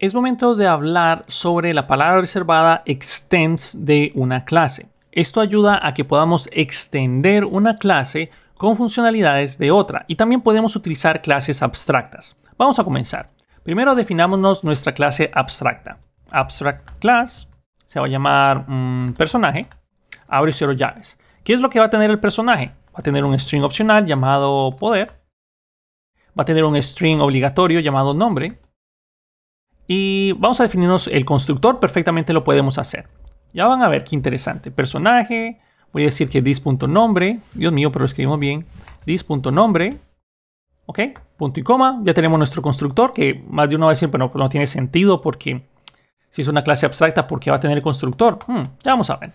Es momento de hablar sobre la palabra reservada extends de una clase. Esto ayuda a que podamos extender una clase con funcionalidades de otra y también podemos utilizar clases abstractas. Vamos a comenzar. Primero definámonos nuestra clase abstracta. Abstract class se va a llamar mm, personaje, abre y cierro llaves. ¿Qué es lo que va a tener el personaje? Va a tener un string opcional llamado poder, va a tener un string obligatorio llamado nombre, y vamos a definirnos el constructor, perfectamente lo podemos hacer. Ya van a ver qué interesante. Personaje, voy a decir que dis.nombre, Dios mío, pero lo escribimos bien. Dis.nombre, ok, punto y coma. Ya tenemos nuestro constructor, que más de una vez siempre no, tiene sentido porque si es una clase abstracta, ¿por qué va a tener constructor? Hmm, ya vamos a ver.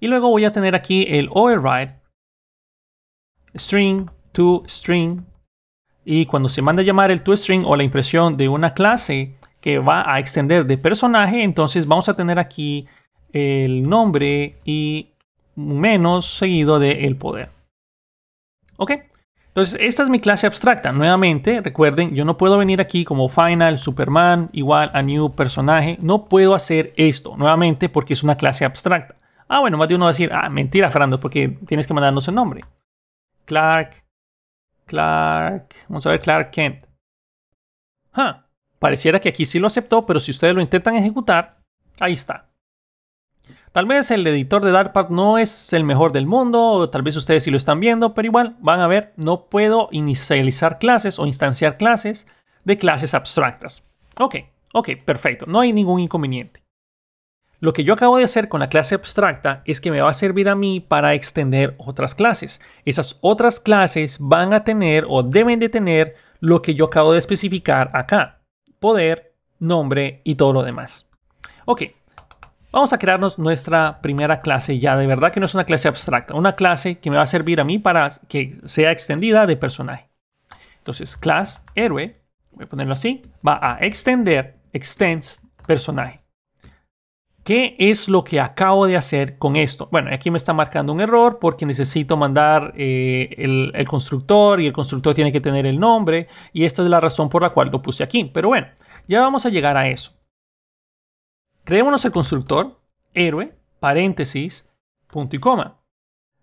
Y luego voy a tener aquí el override string to string y cuando se manda a llamar el toString o la impresión de una clase que va a extender de personaje, entonces vamos a tener aquí el nombre y menos seguido de el poder. ¿Ok? Entonces, esta es mi clase abstracta. Nuevamente, recuerden, yo no puedo venir aquí como Final, Superman, igual a New Personaje. No puedo hacer esto, nuevamente, porque es una clase abstracta. Ah, bueno, más de uno va a decir, ah, mentira, Fernando, porque tienes que mandarnos el nombre. Clark, Clark. Vamos a ver, Clark Kent. Pareciera que aquí sí lo aceptó, pero si ustedes lo intentan ejecutar, ahí está. Tal vez el editor de Dartpad no es el mejor del mundo, o tal vez ustedes sí lo están viendo, pero igual van a ver, no puedo inicializar clases o instanciar clases de clases abstractas. Ok, ok, perfecto, no hay ningún inconveniente. Lo que yo acabo de hacer con la clase abstracta es que me va a servir a mí para extender otras clases. Esas otras clases van a tener o deben de tener lo que yo acabo de especificar acá. Poder, nombre y todo lo demás. Ok, vamos a crearnos nuestra primera clase ya. De verdad que no es una clase abstracta, una clase que me va a servir a mí para que sea extendida de personaje. Entonces, class héroe, voy a ponerlo así, va a extender, extends personaje. ¿Qué es lo que acabo de hacer con esto? Bueno, aquí me está marcando un error porque necesito mandar eh, el, el, constructor y el constructor tiene que tener el nombre y esta es la razón por la cual lo puse aquí. Pero bueno, ya vamos a llegar a eso. Creémonos el constructor, héroe, paréntesis, punto y coma.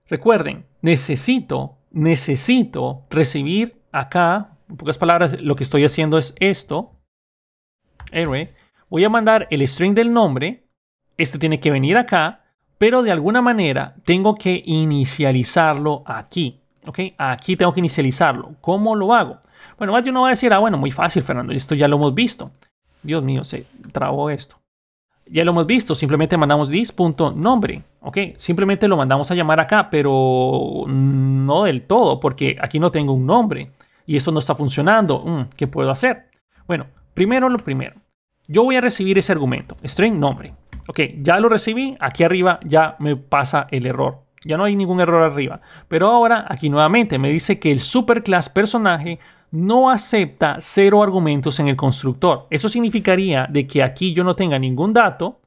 Recuerden, necesito, necesito recibir acá, en pocas palabras, lo que estoy haciendo es esto, héroe. Voy a mandar el string del nombre este tiene que venir acá, pero de alguna manera tengo que inicializarlo aquí. ¿Ok? Aquí tengo que inicializarlo. ¿Cómo lo hago? Bueno, más yo uno va a decir, ah, bueno, muy fácil, Fernando, esto ya lo hemos visto. Dios mío, se trabó esto. Ya lo hemos visto, simplemente mandamos this.nombre, ¿ok? Simplemente lo mandamos a llamar acá, pero no del todo, porque aquí no tengo un nombre y esto no está funcionando. Mm, ¿Qué puedo hacer? Bueno, primero lo primero. Yo voy a recibir ese argumento, string nombre, Ok, ya lo recibí, aquí arriba ya me pasa el error. Ya no hay ningún error arriba. Pero ahora aquí nuevamente me dice que el superclass personaje no acepta cero argumentos en el constructor. Eso significaría de que aquí yo no tenga ningún dato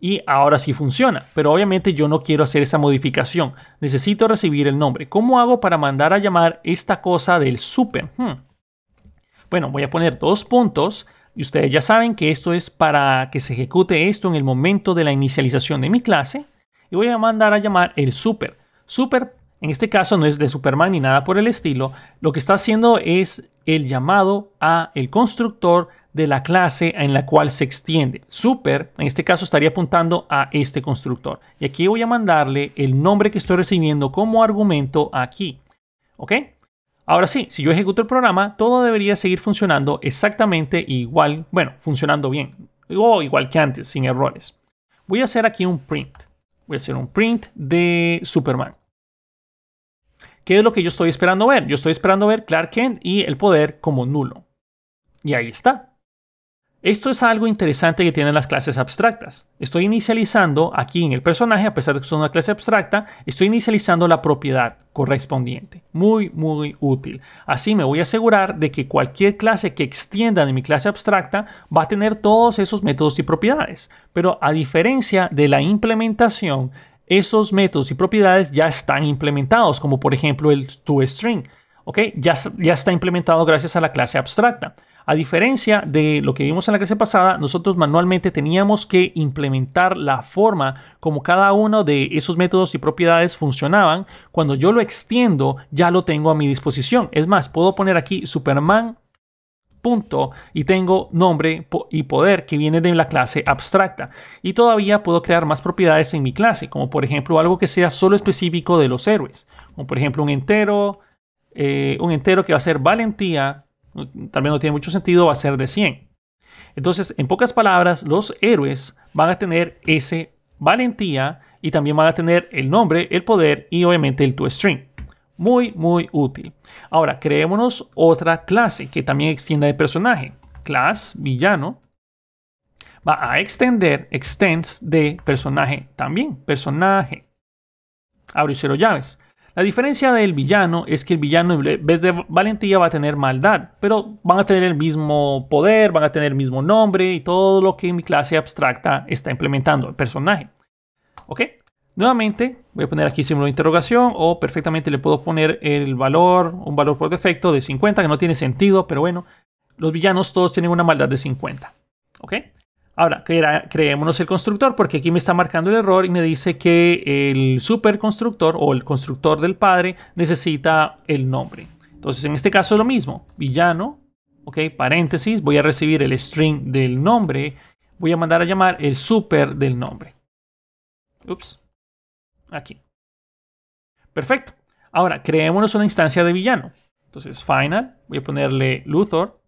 y ahora sí funciona. Pero obviamente yo no quiero hacer esa modificación. Necesito recibir el nombre. ¿Cómo hago para mandar a llamar esta cosa del super? Hmm. Bueno, voy a poner dos puntos y ustedes ya saben que esto es para que se ejecute esto en el momento de la inicialización de mi clase. Y voy a mandar a llamar el super. Super, en este caso, no es de Superman ni nada por el estilo. Lo que está haciendo es el llamado a el constructor de la clase en la cual se extiende. Super, en este caso, estaría apuntando a este constructor. Y aquí voy a mandarle el nombre que estoy recibiendo como argumento aquí. ¿Ok? Ahora sí, si yo ejecuto el programa, todo debería seguir funcionando exactamente igual, bueno, funcionando bien, o igual que antes, sin errores. Voy a hacer aquí un print. Voy a hacer un print de Superman. ¿Qué es lo que yo estoy esperando ver? Yo estoy esperando ver Clark Kent y el poder como nulo. Y ahí está. Esto es algo interesante que tienen las clases abstractas. Estoy inicializando aquí en el personaje, a pesar de que es una clase abstracta, estoy inicializando la propiedad correspondiente. Muy, muy útil. Así me voy a asegurar de que cualquier clase que extienda de mi clase abstracta va a tener todos esos métodos y propiedades. Pero a diferencia de la implementación, esos métodos y propiedades ya están implementados, como por ejemplo el toString. ¿ok? Ya, ya está implementado gracias a la clase abstracta. A diferencia de lo que vimos en la clase pasada, nosotros manualmente teníamos que implementar la forma como cada uno de esos métodos y propiedades funcionaban. Cuando yo lo extiendo, ya lo tengo a mi disposición. Es más, puedo poner aquí Superman punto y tengo nombre y poder que viene de la clase abstracta y todavía puedo crear más propiedades en mi clase como por ejemplo algo que sea solo específico de los héroes como por ejemplo un entero eh, un entero que va a ser valentía también no tiene mucho sentido, va a ser de 100. Entonces, en pocas palabras, los héroes van a tener ese valentía y también van a tener el nombre, el poder y obviamente el toString. Muy, muy útil. Ahora, creémonos otra clase que también extienda de personaje. Class villano va a extender extends de personaje también. Personaje. Abro y cero llaves. La diferencia del villano es que el villano en vez de valentía va a tener maldad, pero van a tener el mismo poder, van a tener el mismo nombre y todo lo que mi clase abstracta está implementando, el personaje. ¿Ok? Nuevamente, voy a poner aquí símbolo de interrogación o perfectamente le puedo poner el valor, un valor por defecto de 50, que no tiene sentido, pero bueno, los villanos todos tienen una maldad de 50. ¿Ok? Ahora, creémonos el constructor, porque aquí me está marcando el error y me dice que el super constructor o el constructor del padre necesita el nombre. Entonces, en este caso es lo mismo. Villano, ok, paréntesis, voy a recibir el string del nombre, voy a mandar a llamar el super del nombre. Ups, aquí. Perfecto. Ahora, creémonos una instancia de villano. Entonces, final, voy a ponerle Luthor,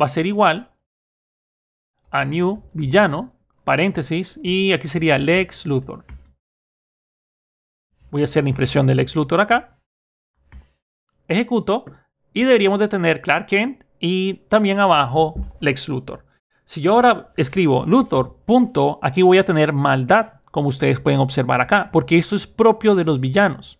va a ser igual a new villano, paréntesis, y aquí sería Lex Luthor. Voy a hacer la impresión de Lex Luthor acá. Ejecuto y deberíamos de tener Clark Kent y también abajo Lex Luthor. Si yo ahora escribo Luthor, punto, aquí voy a tener maldad, como ustedes pueden observar acá, porque esto es propio de los villanos.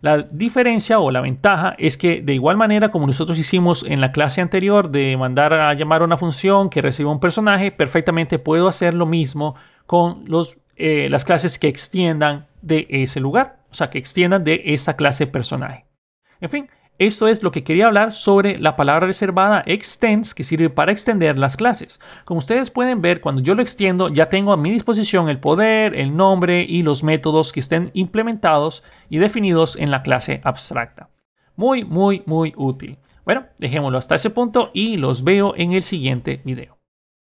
La diferencia o la ventaja es que de igual manera como nosotros hicimos en la clase anterior de mandar a llamar a una función que reciba un personaje, perfectamente puedo hacer lo mismo con eh, las clases que extiendan de ese lugar, o sea, que extiendan de esa clase personaje. En fin, esto es lo que quería hablar sobre la palabra reservada extends que sirve para extender las clases. Como ustedes pueden ver, cuando yo lo extiendo ya tengo a mi disposición el poder, el nombre y los métodos que estén implementados y definidos en la clase abstracta. Muy, muy, muy útil. Bueno, dejémoslo hasta ese punto y los veo en el siguiente video.